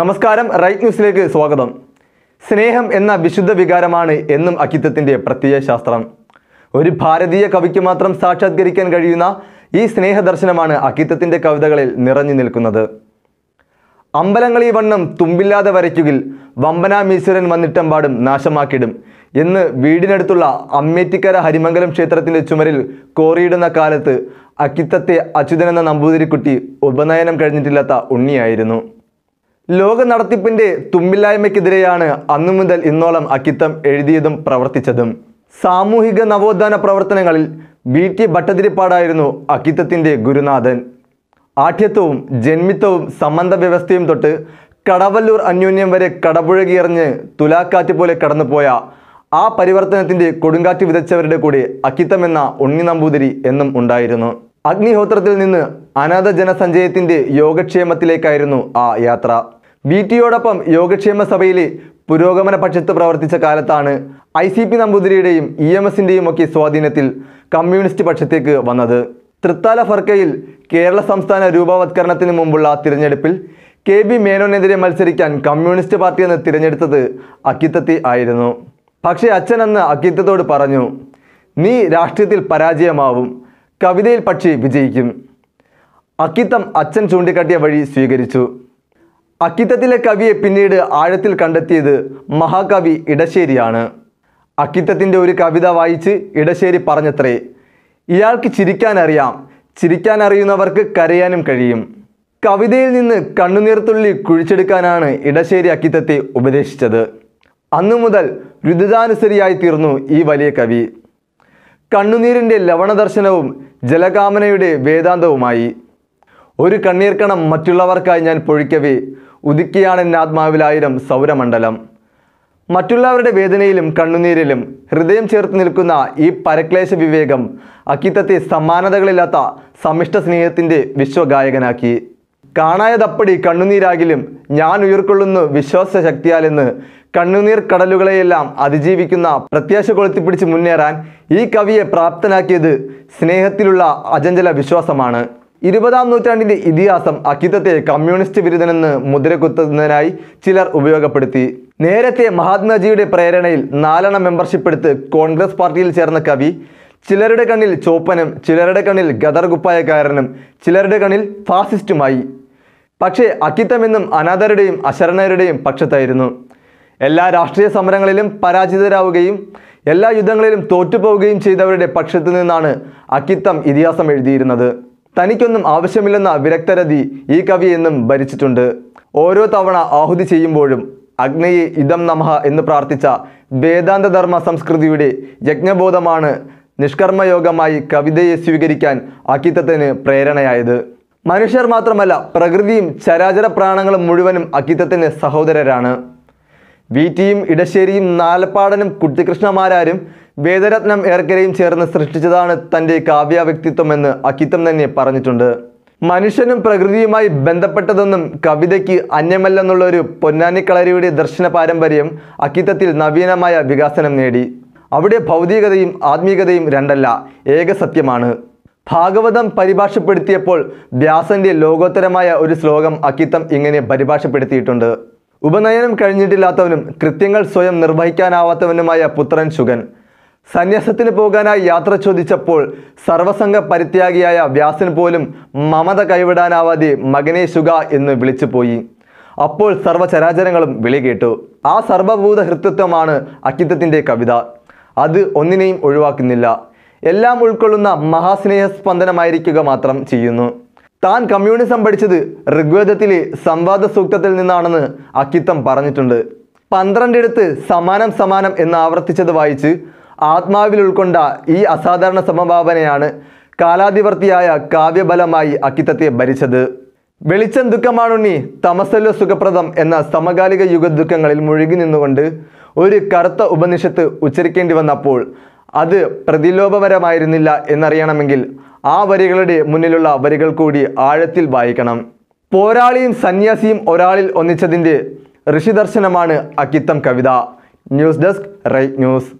നമസ്കാരം റൈറ്റ് ന്യൂസിലേക്ക് സ്വാഗതം സ്നേഹം എന്ന വിശുദ്ധ വികാരമാണ് എന്നും അക്കിത്തത്തിൻ്റെ പ്രത്യയ ശാസ്ത്രം ഒരു ഭാരതീയ കവിക്ക് മാത്രം സാക്ഷാത്കരിക്കാൻ കഴിയുന്ന ഈ സ്നേഹദർശനമാണ് അക്കിത്തത്തിൻ്റെ കവിതകളിൽ നിറഞ്ഞു നിൽക്കുന്നത് അമ്പലങ്ങളീ വണ്ണം തുമ്പില്ലാതെ വരയ്ക്കുകിൽ വമ്പനാമീശ്വരൻ വന്നിട്ടമ്പാടും നാശമാക്കിടും എന്ന് വീടിനടുത്തുള്ള അമ്മേറ്റിക്കര ഹരിമംഗലം ക്ഷേത്രത്തിൻ്റെ ചുമരിൽ കോറിയിടുന്ന കാലത്ത് അക്കിത്തത്തെ അച്യുതൻ എന്ന നമ്പൂതിരിക്കുട്ടി ഉപനയനം കഴിഞ്ഞിട്ടില്ലാത്ത ഉണ്ണിയായിരുന്നു ലോക നടത്തിപ്പിൻ്റെ തുമ്പില്ലായ്മയ്ക്കെതിരെയാണ് അന്നു മുതൽ ഇന്നോളം അക്കിത്തം എഴുതിയതും പ്രവർത്തിച്ചതും സാമൂഹിക നവോത്ഥാന പ്രവർത്തനങ്ങളിൽ ബി ടി ഭട്ടതിരിപ്പാടായിരുന്നു അക്കിത്തത്തിൻ്റെ ഗുരുനാഥൻ ആഠ്യത്വവും ജന്മിത്വവും സംബന്ധ വ്യവസ്ഥയും തൊട്ട് കടവല്ലൂർ അന്യോന്യം വരെ കടപുഴകിയെറിഞ്ഞ് തുലാക്കാറ്റ് പോലെ കടന്നുപോയ ആ പരിവർത്തനത്തിൻ്റെ കൊടുങ്കാറ്റ് വിതച്ചവരുടെ കൂടെ എന്ന ഉണ്ണി നമ്പൂതിരി എന്നും ഉണ്ടായിരുന്നു അഗ്നിഹോത്രത്തിൽ നിന്ന് അനാഥ ജനസഞ്ചയത്തിൻ്റെ യോഗക്ഷേമത്തിലേക്കായിരുന്നു ആ യാത്ര ബി ടിയോടൊപ്പം യോഗക്ഷേമ സഭയിലെ പുരോഗമന പക്ഷത്ത് പ്രവർത്തിച്ച കാലത്താണ് ഐ സി പി നമ്പൂതിരിയുടെയും ഇ എം എസിൻ്റെയും ഒക്കെ സ്വാധീനത്തിൽ കമ്മ്യൂണിസ്റ്റ് പക്ഷത്തേക്ക് വന്നത് തൃത്താല ഫർക്കയിൽ കേരള സംസ്ഥാന രൂപവത്കരണത്തിന് മുമ്പുള്ള തിരഞ്ഞെടുപ്പിൽ കെ ബി മേനോനെതിരെ മത്സരിക്കാൻ കമ്മ്യൂണിസ്റ്റ് പാർട്ടി എന്ന് തിരഞ്ഞെടുത്തത് അക്കിത്തത്തി ആയിരുന്നു പക്ഷേ അച്ഛൻ അന്ന് അക്കിത്തത്തോട് പറഞ്ഞു നീ രാഷ്ട്രീയത്തിൽ പരാജയമാവും കവിതയിൽ പക്ഷി വിജയിക്കും അക്കിത്തം അച്ഛൻ ചൂണ്ടിക്കാട്ടിയ വഴി സ്വീകരിച്ചു അക്കിത്തത്തിലെ കവിയെ പിന്നീട് ആഴത്തിൽ കണ്ടെത്തിയത് മഹാകവി ഇടശ്ശേരിയാണ് അക്കിത്തത്തിൻ്റെ ഒരു കവിത വായിച്ച് ഇടശ്ശേരി പറഞ്ഞത്രേ ഇയാൾക്ക് ചിരിക്കാനറിയാം ചിരിക്കാൻ അറിയുന്നവർക്ക് കരയാനും കഴിയും കവിതയിൽ നിന്ന് കണ്ണുനീർത്തുള്ളി കുഴിച്ചെടുക്കാനാണ് ഇടശ്ശേരി അക്കിത്തത്തെ ഉപദേശിച്ചത് അന്നു മുതൽ രുദിതാനുസരിയായി തീർന്നു ഈ വലിയ കവി കണ്ണുനീരിൻ്റെ ലവണദർശനവും ജലകാമനയുടെ വേദാന്തവുമായി ഒരു കണ്ണീർക്കണം മറ്റുള്ളവർക്കായി ഞാൻ പൊഴിക്കവേ ഉദിക്കുകയാണ് എൻ്റെ ആത്മാവിലായിരം സൗരമണ്ഡലം മറ്റുള്ളവരുടെ വേദനയിലും കണ്ണുനീരിലും ഹൃദയം ചേർത്ത് നിൽക്കുന്ന ഈ പരക്ലേശ വിവേകം അക്കിത്തത്തെ സമാനതകളില്ലാത്ത സമ്മിഷ്ട സ്നേഹത്തിൻ്റെ വിശ്വഗായകനാക്കി കാണായതപ്പടി കണ്ണുനീരാകിലും ഞാൻ ഉയർക്കൊള്ളുന്നു വിശ്വാസ ശക്തിയാലെന്ന് കണ്ണുനീർ കടലുകളെയെല്ലാം അതിജീവിക്കുന്ന പ്രത്യാശ കൊളുത്തിപ്പിടിച്ച് മുന്നേറാൻ ഈ കവിയെ പ്രാപ്തനാക്കിയത് സ്നേഹത്തിലുള്ള അജഞ്ചല വിശ്വാസമാണ് ഇരുപതാം നൂറ്റാണ്ടിൻ്റെ ഇതിഹാസം അക്കിത്തത്തെ കമ്മ്യൂണിസ്റ്റ് വിരുദ്ധനെന്ന് മുദ്രകുത്തുന്നതിനായി ചിലർ ഉപയോഗപ്പെടുത്തി നേരത്തെ മഹാത്മാജിയുടെ പ്രേരണയിൽ നാലെണ്ണം മെമ്പർഷിപ്പ് എടുത്ത് കോൺഗ്രസ് പാർട്ടിയിൽ ചേർന്ന കവി ചിലരുടെ കണ്ണിൽ ചോപ്പനും ചിലരുടെ കണ്ണിൽ ഗദർകുപ്പായക്കാരനും ചിലരുടെ കണ്ണിൽ ഫാസിസ്റ്റുമായി പക്ഷേ അക്കിത്തമെന്നും അനാഥരുടെയും അശരണരുടെയും പക്ഷത്തായിരുന്നു എല്ലാ രാഷ്ട്രീയ സമരങ്ങളിലും പരാജിതരാവുകയും എല്ലാ യുദ്ധങ്ങളിലും തോറ്റുപോവുകയും ചെയ്തവരുടെ പക്ഷത്തു നിന്നാണ് അക്കിത്തം ഇതിഹാസം എഴുതിയിരുന്നത് തനിക്കൊന്നും ആവശ്യമില്ലെന്ന വിരക്തരതി ഈ കവി എന്നും ഭരിച്ചിട്ടുണ്ട് ഓരോ തവണ ആഹുതി ചെയ്യുമ്പോഴും അഗ്നയെ ഇദം നമഹ എന്ന് പ്രാർത്ഥിച്ച വേദാന്തധർമ്മ സംസ്കൃതിയുടെ യജ്ഞബോധമാണ് നിഷ്കർമ്മയോഗമായി കവിതയെ സ്വീകരിക്കാൻ അക്കിത്തത്തിന് പ്രേരണയായത് മനുഷ്യർ മാത്രമല്ല പ്രകൃതിയും ചരാചര പ്രാണങ്ങളും മുഴുവനും അക്കിത്തത്തിന് സഹോദരരാണ് വി ടിയും ഇടശ്ശേരിയും നാലപ്പാടനും കുട്ടികൃഷ്ണമാരാരും വേദരത്നം ഏർക്കരയും ചേർന്ന് സൃഷ്ടിച്ചതാണ് തൻ്റെ കാവ്യ എന്ന് അക്കിത്തം തന്നെ പറഞ്ഞിട്ടുണ്ട് മനുഷ്യനും പ്രകൃതിയുമായി ബന്ധപ്പെട്ടതൊന്നും കവിതയ്ക്ക് അന്യമല്ലെന്നുള്ള ഒരു പൊന്നാനിക്കളരിയുടെ ദർശന പാരമ്പര്യം അക്കിത്തത്തിൽ നവീനമായ വികാസനം നേടി അവിടെ ഭൗതികതയും ആത്മീകതയും രണ്ടല്ല ഏക സത്യമാണ് ഭാഗവതം പരിഭാഷപ്പെടുത്തിയപ്പോൾ വ്യാസന്റെ ലോകോത്തരമായ ഒരു ശ്ലോകം അക്കിത്തം ഇങ്ങനെ പരിഭാഷപ്പെടുത്തിയിട്ടുണ്ട് ഉപനയനം കഴിഞ്ഞിട്ടില്ലാത്തവനും കൃത്യങ്ങൾ സ്വയം നിർവഹിക്കാനാവാത്തവനുമായ പുത്രൻ ശുഗൻ സന്യാസത്തിന് പോകാനായി യാത്ര ചോദിച്ചപ്പോൾ സർവസംഘ പരിത്യാഗിയായ വ്യാസൻ പോലും മമത കൈവിടാനാവാതെ മകനെ ശുഗ എന്ന് വിളിച്ചു പോയി അപ്പോൾ സർവചരാചരങ്ങളും വിളി കേട്ടു ആ സർവഭൂത ഹൃത്വത്വമാണ് അക്കിത്തത്തിൻ്റെ കവിത അത് ഒന്നിനെയും ഒഴിവാക്കുന്നില്ല എല്ലാം ഉൾക്കൊള്ളുന്ന മഹാസ്നേഹസ്പന്ദനമായിരിക്കുക മാത്രം ചെയ്യുന്നു താൻ കമ്മ്യൂണിസം പഠിച്ചത് ഋഗ്വേദത്തിലെ സംവാദ സൂക്തത്തിൽ നിന്നാണെന്ന് അക്കിത്തം പറഞ്ഞിട്ടുണ്ട് പന്ത്രണ്ടിടത്ത് സമാനം സമാനം എന്ന് ആവർത്തിച്ചത് വായിച്ച് ആത്മാവിൽ ഉൾക്കൊണ്ട ഈ അസാധാരണ സമഭാവനയാണ് കാലാധിവർത്തിയായ കാവ്യബലമായി അക്കിത്തത്തെ ഭരിച്ചത് വെളിച്ചം ദുഃഖമാണുണ്ണി തമസല്ലോ സുഖപ്രദം എന്ന സമകാലിക യുഗ ദുഃഖങ്ങളിൽ മുഴുകി നിന്നുകൊണ്ട് ഒരു കറുത്ത ഉപനിഷത്ത് ഉച്ചരിക്കേണ്ടി വന്നപ്പോൾ അത് പ്രതിലോഭപരമായിരുന്നില്ല എന്നറിയണമെങ്കിൽ ആ വരികളുടെ മുന്നിലുള്ള വരികൾ കൂടി ആഴത്തിൽ വായിക്കണം പോരാളിയും സന്യാസിയും ഒരാളിൽ ഒന്നിച്ചതിൻ്റെ ഋഷിദർശനമാണ് അക്കിത്തം കവിത ന്യൂസ് ഡെസ്ക് റൈറ്റ് ന്യൂസ്